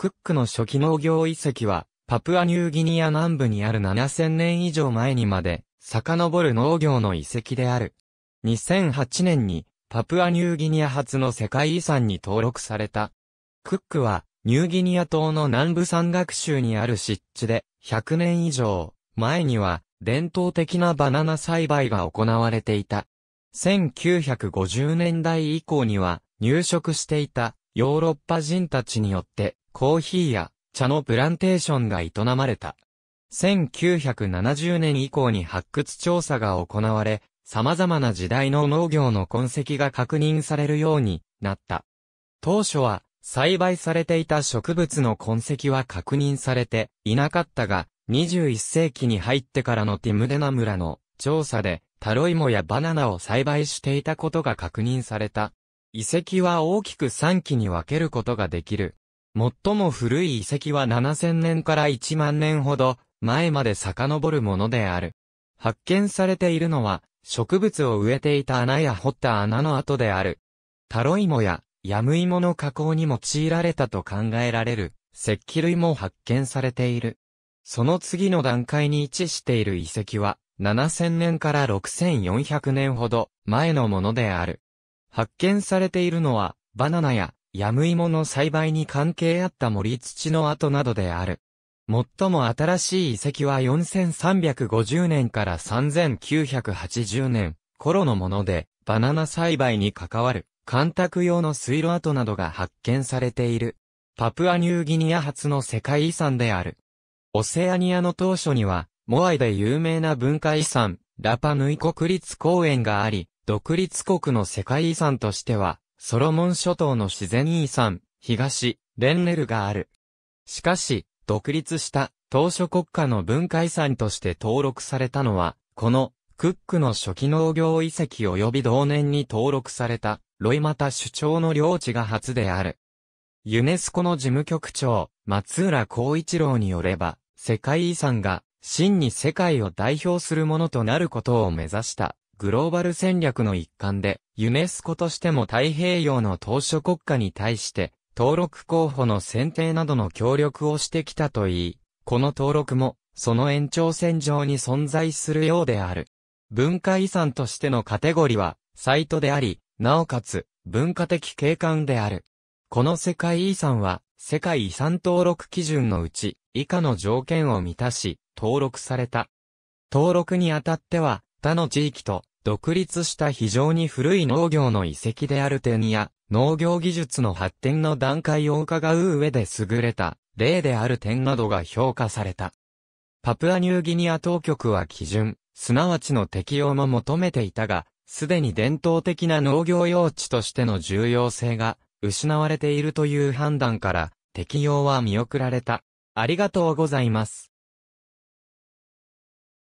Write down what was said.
クックの初期農業遺跡は、パプアニューギニア南部にある7000年以上前にまで、遡る農業の遺跡である。2008年に、パプアニューギニア初の世界遺産に登録された。クックは、ニューギニア島の南部山岳州にある湿地で、100年以上前には、伝統的なバナナ栽培が行われていた。1950年代以降には、入植していたヨーロッパ人たちによって、コーヒーや茶のプランテーションが営まれた。1970年以降に発掘調査が行われ、様々な時代の農業の痕跡が確認されるようになった。当初は栽培されていた植物の痕跡は確認されていなかったが、21世紀に入ってからのティムデナ村の調査で、タロイモやバナナを栽培していたことが確認された。遺跡は大きく3期に分けることができる。最も古い遺跡は7000年から1万年ほど前まで遡るものである。発見されているのは植物を植えていた穴や掘った穴の跡である。タロイモやヤムイモの加工に用いられたと考えられる石器類も発見されている。その次の段階に位置している遺跡は7000年から6400年ほど前のものである。発見されているのはバナナやヤムイモの栽培に関係あった森土の跡などである。最も新しい遺跡は4350年から3980年頃のもので、バナナ栽培に関わる、干拓用の水路跡などが発見されている。パプアニューギニア発の世界遺産である。オセアニアの当初には、モアイで有名な文化遺産、ラパヌイ国立公園があり、独立国の世界遺産としては、ソロモン諸島の自然遺産、東、レンネルがある。しかし、独立した当初国家の文化遺産として登録されたのは、このクックの初期農業遺跡及び同年に登録されたロイマタ首長の領地が初である。ユネスコの事務局長、松浦光一郎によれば、世界遺産が真に世界を代表するものとなることを目指したグローバル戦略の一環で、ユネスコとしても太平洋の島嶼国家に対して、登録候補の選定などの協力をしてきたといい、この登録も、その延長線上に存在するようである。文化遺産としてのカテゴリは、サイトであり、なおかつ、文化的景観である。この世界遺産は、世界遺産登録基準のうち、以下の条件を満たし、登録された。登録にあたっては、他の地域と独立した非常に古い農業の遺跡である点や、農業技術の発展の段階を伺う上で優れた例である点などが評価された。パプアニューギニア当局は基準、すなわちの適用も求めていたが、すでに伝統的な農業用地としての重要性が失われているという判断から、適用は見送られた。ありがとうございます。